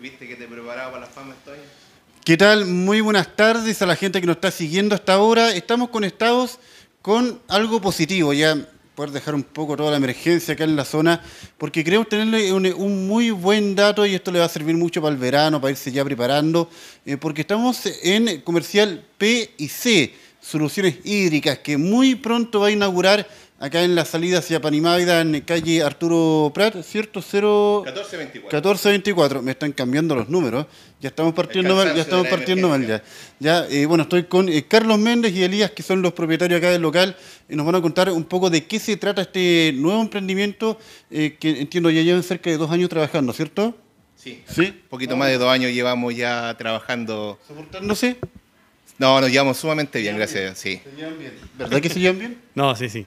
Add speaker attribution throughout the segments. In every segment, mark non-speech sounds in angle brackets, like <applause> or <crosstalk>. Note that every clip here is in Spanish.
Speaker 1: Viste que te preparaba para la fama estoy.
Speaker 2: ¿Qué tal? Muy buenas tardes a la gente que nos está siguiendo hasta ahora. Estamos conectados con algo positivo, ya poder dejar un poco toda la emergencia acá en la zona, porque queremos tenerle un, muy buen dato y esto le va a servir mucho para el verano, para irse ya preparando, eh, porque estamos en comercial P y C, Soluciones Hídricas, que muy pronto va a inaugurar acá en la salida hacia Panimávida, en calle Arturo Prat, ¿cierto? 0... 1424. 1424. Me están cambiando los números. Ya estamos partiendo mal, ya estamos partiendo mal ya. Eh, bueno, estoy con eh, Carlos Méndez y Elías, que son los propietarios acá del local, y nos van a contar un poco de qué se trata este nuevo emprendimiento eh, que entiendo ya llevan cerca de dos años trabajando, ¿cierto?
Speaker 1: Sí, ¿Sí? un poquito más de dos años llevamos ya trabajando. ¿Soportándose? No, nos llevamos sumamente bien, gracias. Sí. ¿Se llevan bien? ¿Verdad que se llevan bien? No, sí, sí.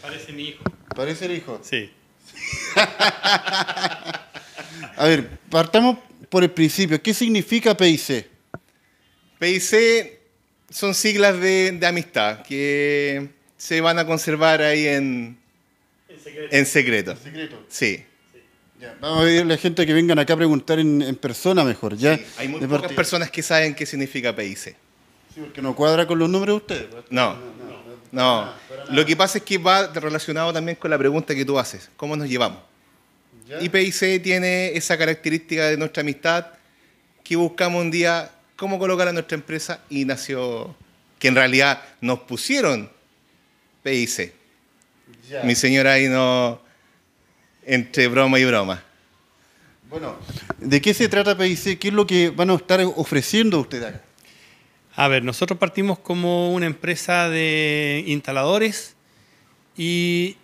Speaker 2: Parece mi hijo. Parece el hijo. Sí. <laughs> A
Speaker 1: ver, partamos por el principio. ¿Qué significa PIC? PIC son siglas de, amistad que se van a conservar ahí en, en secreto. En secreto. Sí. vamos a pedirle a la
Speaker 2: gente que vengan acá a preguntar en, persona mejor, ¿ya? hay muchas personas que saben qué significa PIC.
Speaker 1: Sí, porque no cuadra con los números de ustedes. Pues. no. No, lo que pasa es que va relacionado también con la pregunta que tú haces, ¿cómo nos llevamos? PIC tiene esa característica de nuestra amistad que buscamos un día cómo colocar a nuestra empresa y nació, que en realidad nos pusieron PIC. Mi señora ahí no, entre broma y broma.
Speaker 2: Bueno, ¿de qué se trata PIC? ¿Qué es lo que van a estar ofreciendo ustedes
Speaker 3: a ver, nosotros partimos como una empresa de instaladores y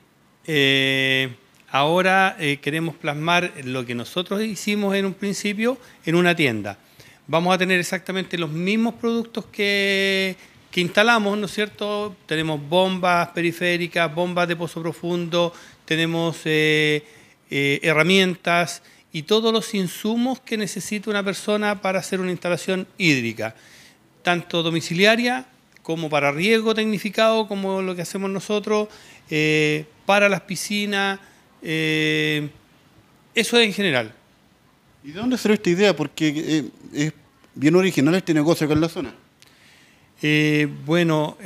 Speaker 3: eh, ahora eh, queremos plasmar lo que nosotros hicimos en un principio en una tienda. Vamos a tener exactamente los mismos productos que, instalamos, ¿no es cierto? Tenemos bombas periféricas, bombas de pozo profundo, tenemos eh, herramientas y todos los insumos que necesita una persona para hacer una instalación hídrica tanto domiciliaria como para riesgo tecnificado, como lo que hacemos nosotros, eh, para las piscinas, eh, eso eso en general.
Speaker 2: ¿Y de dónde salió esta idea? Porque eh, es bien original este negocio acá en la zona. bueno,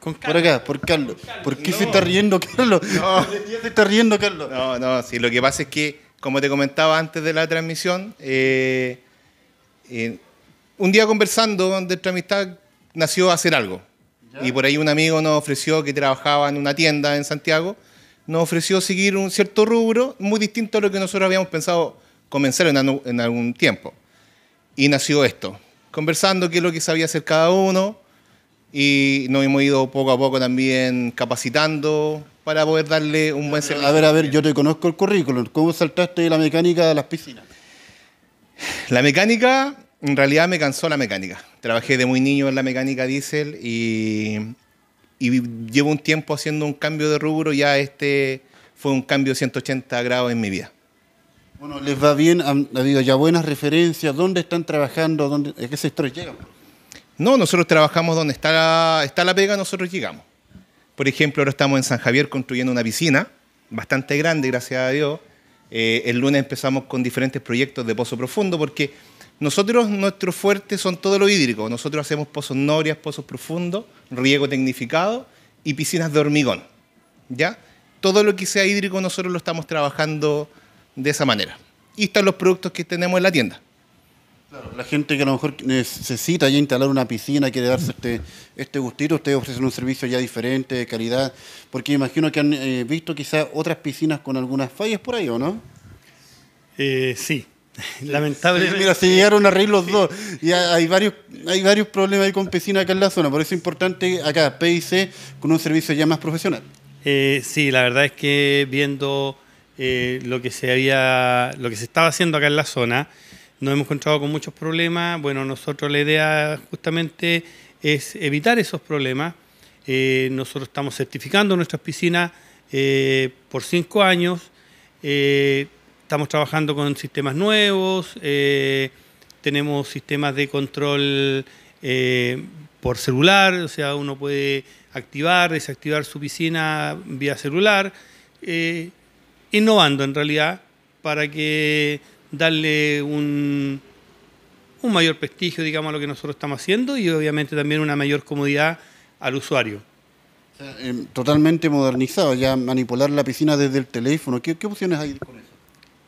Speaker 2: con por acá, por Carlos. ¿Por
Speaker 1: qué se está riendo Carlos? <laughs> No. <laughs> se está riendo Carlos? No, no, sí, lo que pasa es que, como te comentaba antes de la transmisión, un día conversando de nuestra amistad nació hacer algo. Y por ahí un amigo nos ofreció que trabajaba en una tienda en Santiago, nos ofreció seguir un cierto rubro muy distinto a lo que nosotros habíamos pensado comenzar en, algún tiempo. Y nació esto, conversando qué es lo que sabía hacer cada uno y nos hemos ido poco a poco también capacitando para poder darle un buen servicio. A ver, a ver, yo te conozco el currículum. ¿Cómo saltaste de la mecánica de las piscinas? La mecánica en realidad me cansó la mecánica. Trabajé de muy niño en la mecánica diésel y, llevo un tiempo haciendo un cambio de rubro. Ya este fue un cambio de 180 grados en mi vida. Bueno, les va bien, han habido ya buenas referencias. ¿Dónde están trabajando? ¿Dónde, ¿A qué sectores llegan? No, nosotros trabajamos donde está la, está la pega, nosotros llegamos. Por ejemplo, ahora estamos en San Javier construyendo una piscina bastante grande, gracias a Dios. Eh, el lunes empezamos con diferentes proyectos de pozo profundo porque nosotros, nuestro fuerte son todo lo hídrico. Nosotros hacemos pozos norias, pozos profundos, riego tecnificado y piscinas de hormigón. ¿Ya? Todo lo que sea hídrico nosotros lo estamos trabajando de esa manera. Y están los productos que tenemos en la tienda. la gente que a lo mejor necesita
Speaker 2: ya instalar una piscina, quiere darse este, este gustito, ustedes ofrecen un servicio ya diferente, de calidad, porque imagino que han eh, visto quizás otras piscinas con algunas fallas por ahí, ¿o no? Eh, sí, <laughs> Lamentablemente. mira, se llegaron a reír los dos. Y hay varios, hay varios problemas ahí con piscina acá en la zona. Por eso es importante acá, PIC, con un servicio ya más profesional.
Speaker 3: Eh, sí, la verdad es que viendo eh, lo que se había, lo que se estaba haciendo acá en la zona, nos hemos encontrado con muchos problemas. Bueno, nosotros la idea justamente es evitar esos problemas. Eh, nosotros estamos certificando nuestras piscinas por cinco años estamos trabajando con sistemas nuevos, eh, tenemos sistemas de control eh, por celular, o sea, uno puede activar, desactivar su piscina vía celular, eh, innovando en realidad para que darle un, mayor prestigio, digamos, a lo que nosotros estamos haciendo y obviamente también una mayor comodidad al usuario. Em,
Speaker 2: totalmente modernizado, ya manipular la piscina desde el teléfono. ¿Qué, qué opciones hay con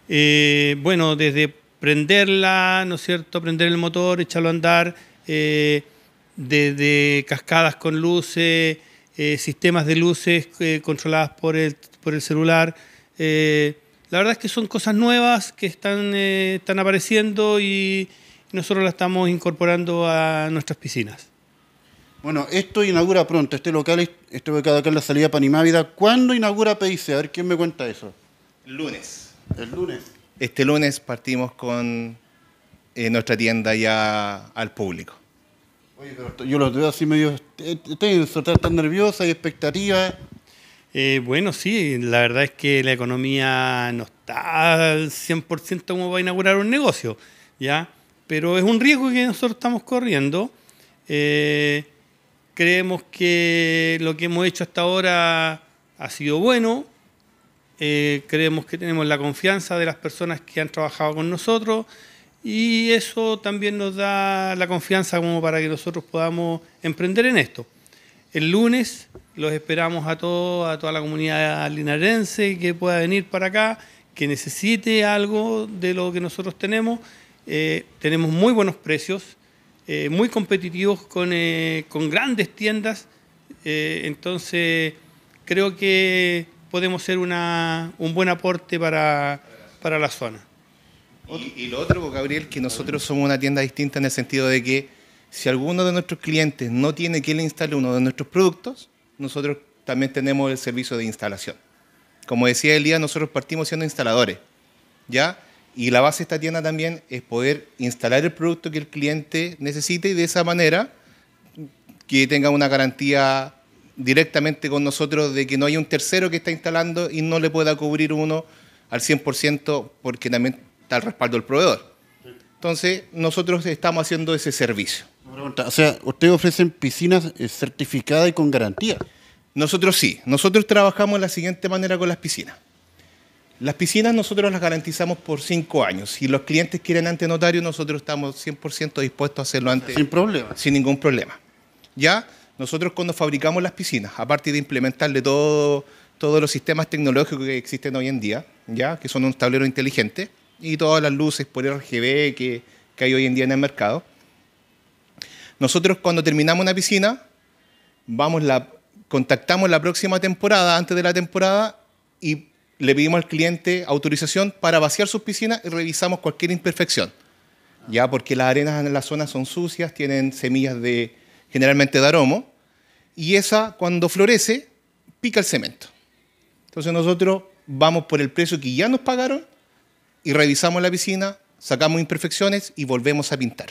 Speaker 3: eh, bueno, desde prenderla, ¿no es cierto? Prender el motor, echarlo a andar, eh, desde cascadas con luces, eh, sistemas de luces controladas por el, por el celular. la verdad es que son cosas nuevas que están, están apareciendo y nosotros las estamos incorporando a
Speaker 2: nuestras piscinas. Bueno, esto inaugura pronto, este local este ubicado acá en la salida
Speaker 1: Panimávida. ¿Cuándo inaugura PIC? A ver quién me cuenta eso.
Speaker 2: Lunes. El lunes.
Speaker 1: Este lunes partimos con eh, nuestra tienda ya al público. Oye, pero yo lo veo así medio tenso, tan nerviosa y expectativa.
Speaker 3: Eh, bueno, sí, la verdad es que la economía no está al 100% como va a inaugurar un negocio, ¿ya? Pero es un riesgo que nosotros estamos corriendo. Eh, creemos que lo que hemos hecho hasta ahora ha sido bueno, eh, creemos que tenemos la confianza de las personas que han trabajado con nosotros y eso también nos da la confianza como para que nosotros podamos emprender en esto. El lunes los esperamos a todos, a toda la comunidad linarense que pueda venir para acá, que necesite algo de lo que nosotros tenemos. Eh, tenemos muy buenos precios, eh, muy competitivos con, con grandes tiendas. entonces, creo que podemos ser un buen aporte para, la zona.
Speaker 1: Y, lo otro, Gabriel, que nosotros somos una tienda distinta en el sentido de que si alguno de nuestros clientes no tiene que le instale uno de nuestros productos, nosotros también tenemos el servicio de instalación. Como decía Elías, nosotros partimos siendo instaladores, ¿ya? Y la base de esta tienda también es poder instalar el producto que el cliente necesite y de esa manera que tenga una garantía directamente con nosotros de que no hay un tercero que está instalando y no le pueda cubrir uno al 100% porque también está el respaldo del proveedor. Entonces, nosotros estamos haciendo ese servicio. O sea, ¿ustedes ofrecen piscinas eh, certificadas y con garantía? Nosotros sí. Nosotros trabajamos de la siguiente manera con las piscinas. Las piscinas nosotros las garantizamos por cinco años. Si los clientes quieren ante notario, nosotros estamos 100% dispuestos a hacerlo antes. Sin problema. Sin ningún problema. ¿Ya? Nosotros cuando fabricamos las piscinas, aparte de implementarle todos los sistemas tecnológicos que existen hoy en día, ¿ya? que son un tablero inteligente, y todas las luces por RGB que, hay hoy en día en el mercado, nosotros cuando terminamos una piscina, vamos la, contactamos la próxima temporada, antes de la temporada, y le pedimos al cliente autorización para vaciar sus piscinas y revisamos cualquier imperfección. Ya, porque las arenas en la zona son sucias, tienen semillas de, generalmente aromo, y esa cuando florece pica el cemento. Entonces nosotros vamos por el precio que ya nos pagaron y revisamos la piscina, sacamos imperfecciones y volvemos a pintar.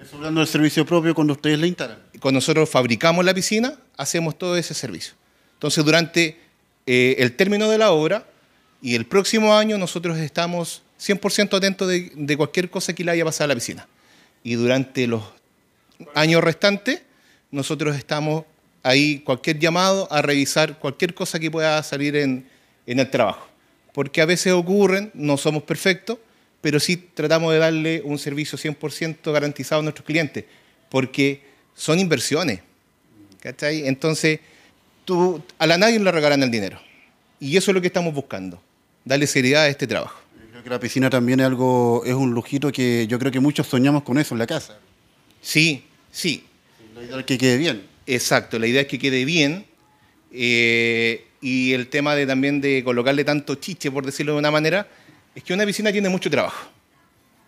Speaker 1: Eso hablando del servicio propio cuando ustedes la instalan. Cuando nosotros fabricamos la piscina, hacemos todo ese servicio. Entonces durante eh, el término de la obra y el próximo año nosotros estamos 100% atentos de, de cualquier cosa que le haya pasado a la piscina. Y durante los año restante, nosotros estamos ahí, cualquier llamado, a revisar cualquier cosa que pueda salir en, el trabajo. Porque a veces ocurren, no somos perfectos, pero sí tratamos de darle un servicio 100% garantizado a nuestros clientes, porque son inversiones. ¿Cachai? Entonces, tú, a la nadie le regalan el dinero. Y eso es lo que estamos buscando, darle seriedad a este trabajo. creo que la piscina también es algo, es un lujito que yo creo que muchos soñamos con eso en la casa. Sí, sí. La idea es que quede bien. Exacto, la idea es que quede bien. Eh, y el tema de también de colocarle tanto chiche, por decirlo de una manera, es que una piscina tiene mucho trabajo.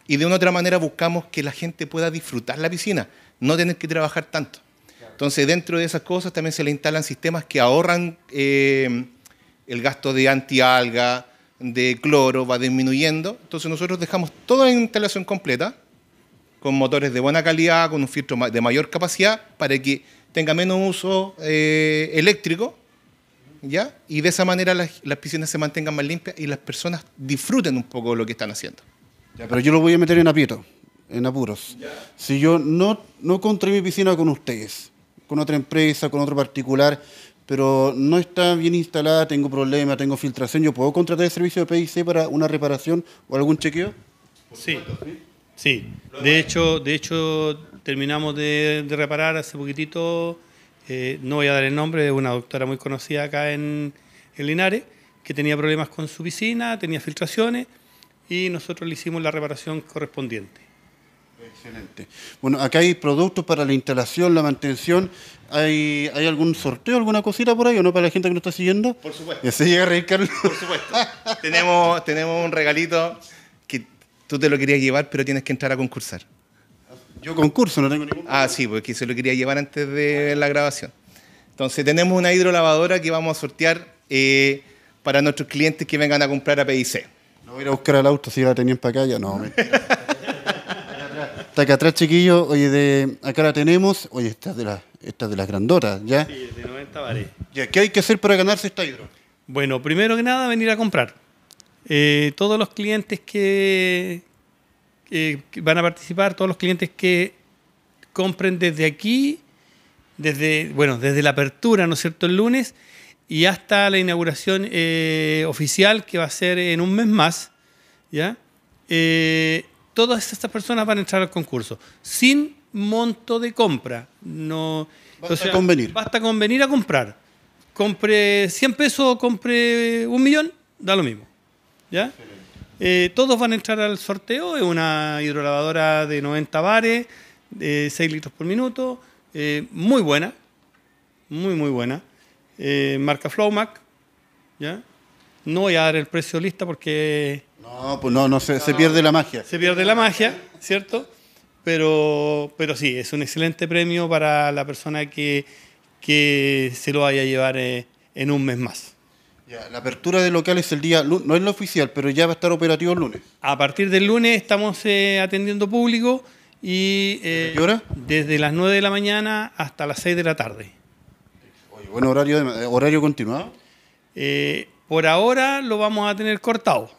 Speaker 1: Y de una otra manera buscamos que la gente pueda disfrutar la piscina, no tener que trabajar tanto. Entonces, dentro de esas cosas también se le instalan sistemas que ahorran eh, el gasto de antialga, de cloro, va disminuyendo. Entonces, nosotros dejamos toda la instalación completa con motores de buena calidad, con un filtro de mayor capacidad, para que tenga menos uso eh, eléctrico, ¿ya? Y de esa manera las, piscinas se mantengan más limpias y las personas disfruten un poco de lo que están haciendo. pero yo lo voy a meter en en apuros. Si yo no,
Speaker 2: no contraí mi piscina con ustedes, con otra empresa, con otro particular, pero no está bien instalada, tengo problemas, tengo filtración, ¿yo puedo contratar el servicio de PIC para una reparación o algún chequeo? ¿Sí? Sí,
Speaker 3: de hecho, de hecho terminamos de, reparar hace poquitito, eh, no voy a dar el nombre, de una doctora muy conocida acá en, Linares, que tenía problemas con su piscina, tenía filtraciones y nosotros le hicimos la reparación correspondiente.
Speaker 2: Excelente. Bueno, acá hay productos para la instalación, la mantención. ¿Hay, ¿Hay algún sorteo, alguna cosita por ahí o no para
Speaker 1: la gente que nos está siguiendo? Por supuesto. ¿Se llega a Por supuesto. tenemos, tenemos un regalito tú te lo querías llevar, pero tienes que entrar a concursar. Yo concurso, no tengo ningún Ah, sí, porque se lo quería llevar antes de la grabación. Entonces, tenemos una hidrolavadora que vamos a sortear eh, para nuestros clientes que vengan a comprar a PIC. No voy a ir a buscar
Speaker 2: al auto si la tenían para acá, ya no. Está acá atrás, chiquillo. Oye, de, acá la tenemos. Oye, esta es de, la, de las grandotas, ¿ya? Sí,
Speaker 3: de 90 bares.
Speaker 2: ¿qué hay que hacer para ganarse esta hidro?
Speaker 3: Bueno, primero que nada, venir a
Speaker 2: comprar. Eh, todos los
Speaker 3: clientes que, van a participar, todos los clientes que compren desde aquí, desde, bueno, desde la apertura, ¿no es cierto?, el lunes y hasta la inauguración eh, oficial que va a ser en un mes más, ¿ya? Eh, todas estas personas van a entrar al concurso sin monto de compra. No, basta convenir. Basta convenir a comprar. Compre 100 pesos o compre un millón, da lo mismo. ¿ya? Eh, todos van a entrar al sorteo, es una hidrolavadora de 90 bares, de 6 litros por minuto, eh, muy buena, muy muy buena, eh, marca Flowmac, ¿ya? No voy a dar el precio lista porque...
Speaker 2: No, pues no, se, pierde la magia.
Speaker 3: Se pierde la magia, ¿cierto? Pero, pero sí, es un excelente premio para la persona que, que se lo vaya a llevar en
Speaker 2: un mes más la apertura de es el día, no es lo oficial, pero ya va a estar operativo el lunes. A partir del lunes estamos eh, atendiendo público y... Eh,
Speaker 3: Desde las 9 de la mañana hasta las 6 de la tarde.
Speaker 2: Oye, horario, eh, horario continuado.
Speaker 3: Eh, por ahora lo vamos a tener cortado.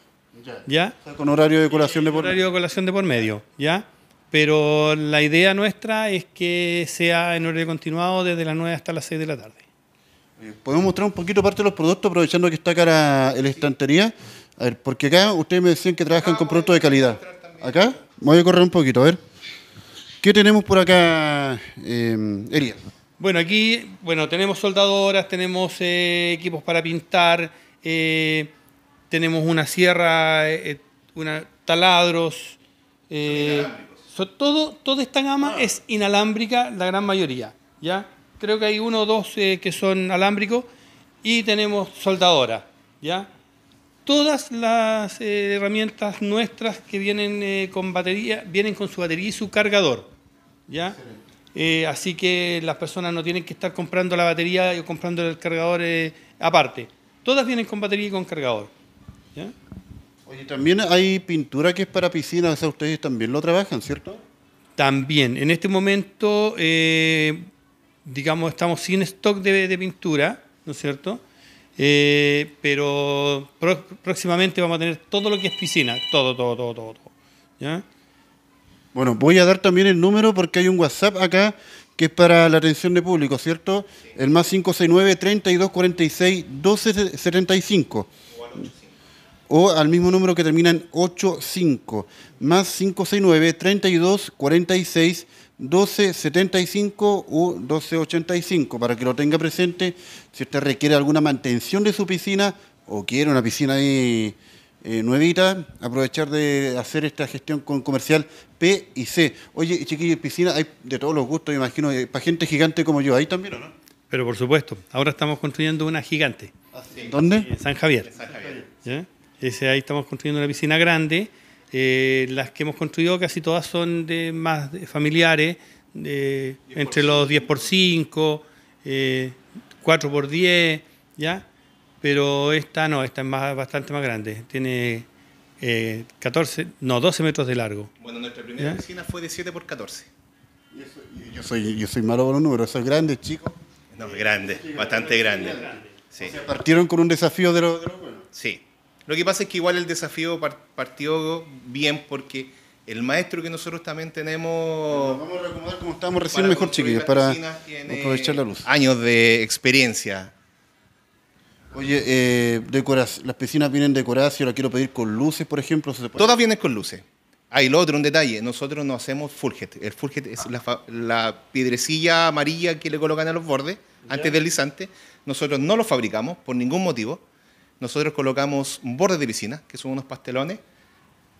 Speaker 3: Ya. con horario de colación de por medio. de colación de por medio, ¿ya? Pero la idea nuestra es que sea en horario continuado desde las 9 hasta las 6 de la tarde.
Speaker 2: Eh, Podemos mostrar un poquito parte de los productos aprovechando que está cara la estantería. A ver, porque acá ustedes me decían que trabajan con productos de calidad. Acá, me voy a correr un poquito, a ver. ¿Qué tenemos por acá, eh,
Speaker 3: Bueno, aquí bueno, tenemos soldadoras, tenemos eh, equipos para pintar, eh, tenemos una sierra, una, taladros. todo, toda esta gama ah. es inalámbrica, la gran mayoría. ¿ya? creo que hay uno o dos eh, que son alámbricos y tenemos soldadora, ¿ya? Todas las eh, herramientas nuestras que vienen eh, con batería, vienen con su batería y su cargador, ¿ya? así que las personas no tienen que estar comprando la batería o comprando el cargador aparte. Todas vienen con batería y con cargador, ¿ya? Oye,
Speaker 2: también hay pintura que es para piscinas, ustedes también lo trabajan, ¿cierto? También, en este
Speaker 3: momento digamos, estamos sin stock de, pintura, ¿no es cierto? Eh, pero próximamente vamos a tener todo lo que es piscina, todo, todo, todo,
Speaker 2: todo. Bueno, voy a dar también el número porque hay un WhatsApp acá que es para la atención de público, ¿cierto? El más 569 3246 1275. O al, o al mismo número que termina en 85. Más 569 3246 1275 u 1285, para que lo tenga presente, si usted requiere alguna mantención de su piscina o quiere una piscina ahí eh, nuevita, aprovechar de hacer esta gestión con comercial P y C. Oye, chiquillos, piscina hay de todos los gustos, imagino, eh, para gente gigante como yo, ahí también, ¿o no?
Speaker 3: Pero por supuesto, ahora estamos construyendo una gigante. ¿Dónde? En San Javier. Ese, ahí estamos construyendo una piscina grande eh, las que hemos construido casi todas son de más familiares, entre los 10 x 5, 4 x 10, ¿ya? Pero esta no, esta es más, bastante más grande, tiene 14, eh, no, 12 metros de largo.
Speaker 1: Bueno, nuestra primera piscina fue de 7 por 14. Yo soy,
Speaker 2: yo soy, yo soy malo con los números, grande, chico.
Speaker 1: No, grande, bastante grande. Sí. partieron
Speaker 2: con un desafío de los,
Speaker 1: de Sí. Lo que pasa es que igual el desafío partió bien porque el maestro que nosotros también tenemos... vamos a recomendar como estábamos recién mejor, chiquillos, para aprovechar la luz. Años de experiencia. Oye, eh, las piscinas vienen decoradas, yo la quiero pedir con luces, por ejemplo. Todas vienen con luces. Hay lo otro, un detalle, nosotros no hacemos fulget. El fulget es ah. la, piedrecilla amarilla que le colocan a los bordes, antes del deslizante. Nosotros no lo fabricamos por ningún motivo nosotros colocamos un borde de piscina, que son unos pastelones.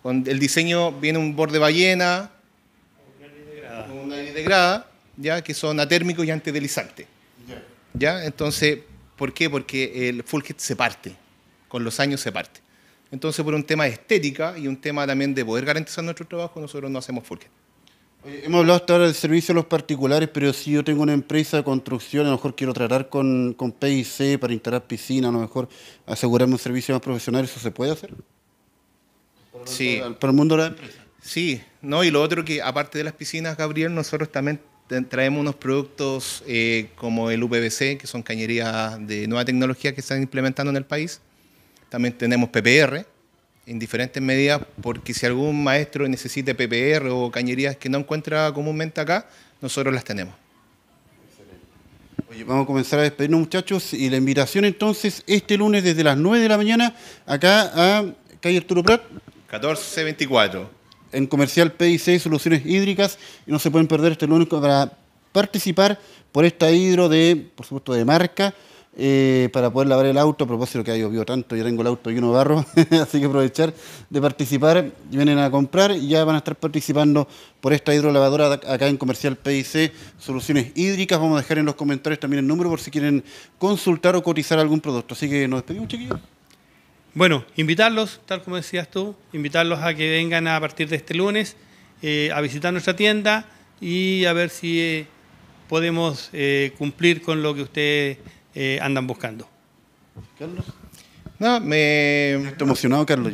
Speaker 1: Con el diseño viene un borde ballena, una de ya que son atérmicos y antideslizantes. ¿Ya? Entonces, ¿por qué? Porque el Fulkit se parte, con los años se parte. Entonces, por un tema de estética y un tema también de poder garantizar nuestro trabajo, nosotros no hacemos Fulkit
Speaker 2: hemos hablado hasta ahora del servicio a los particulares, pero si yo tengo una empresa de construcción, a lo mejor quiero tratar con, con PIC para instalar piscina, a lo mejor asegurarme un servicio más profesional, ¿eso se puede hacer?
Speaker 1: sí. para el mundo empresa. Sí, no, y lo otro que aparte de las piscinas, Gabriel, nosotros también traemos unos productos eh, como el UPVC, que son cañerías de nueva tecnología que están implementando en el país. También tenemos PPR, en diferentes medidas, porque si algún maestro necesita PPR o cañerías que no encuentra comúnmente acá, nosotros las tenemos. Oye, vamos a comenzar a despedirnos muchachos y la invitación
Speaker 2: entonces este lunes desde las 9 de la mañana acá a calle Arturo Prat. 1424. En comercial PI6, Soluciones Hídricas y no se pueden perder este lunes para participar por esta hidro de, por supuesto, de marca eh, para poder lavar el auto, a propósito que ha llovido tanto, yo tengo el auto y uno barro, <laughs> así que aprovechar de participar, vienen a comprar y ya van a estar participando por esta hidrolavadora acá en Comercial PIC, Soluciones Hídricas, vamos a dejar en los comentarios también el número por si quieren consultar o cotizar algún producto, así que nos despedimos chiquillos.
Speaker 3: Bueno, invitarlos, tal como decías tú, invitarlos a que vengan a partir de este lunes eh, a visitar nuestra tienda y a ver si eh, podemos cumplir con lo que usted eh, andan buscando.
Speaker 2: Carlos.
Speaker 1: No, me... ¿Estás emocionado, Carlos?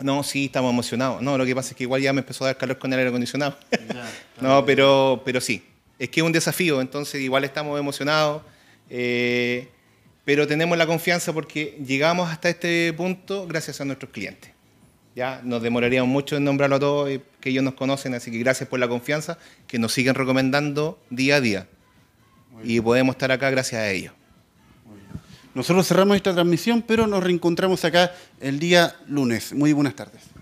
Speaker 1: No, sí, estamos emocionados. No, lo que pasa es que igual ya me empezó a dar calor con el aire acondicionado. <laughs> no, pero, pero sí. Es que es un desafío, entonces igual estamos emocionados. Eh, pero tenemos la confianza porque llegamos hasta este punto gracias a nuestros clientes. Ya nos demoraríamos mucho en nombrarlo a todos, eh, que ellos nos conocen, así que gracias por la confianza, que nos siguen recomendando día a día. Y podemos estar acá gracias a ellos. Nosotros
Speaker 2: cerramos esta transmisión, pero nos reencontramos acá el día lunes. Muy buenas tardes.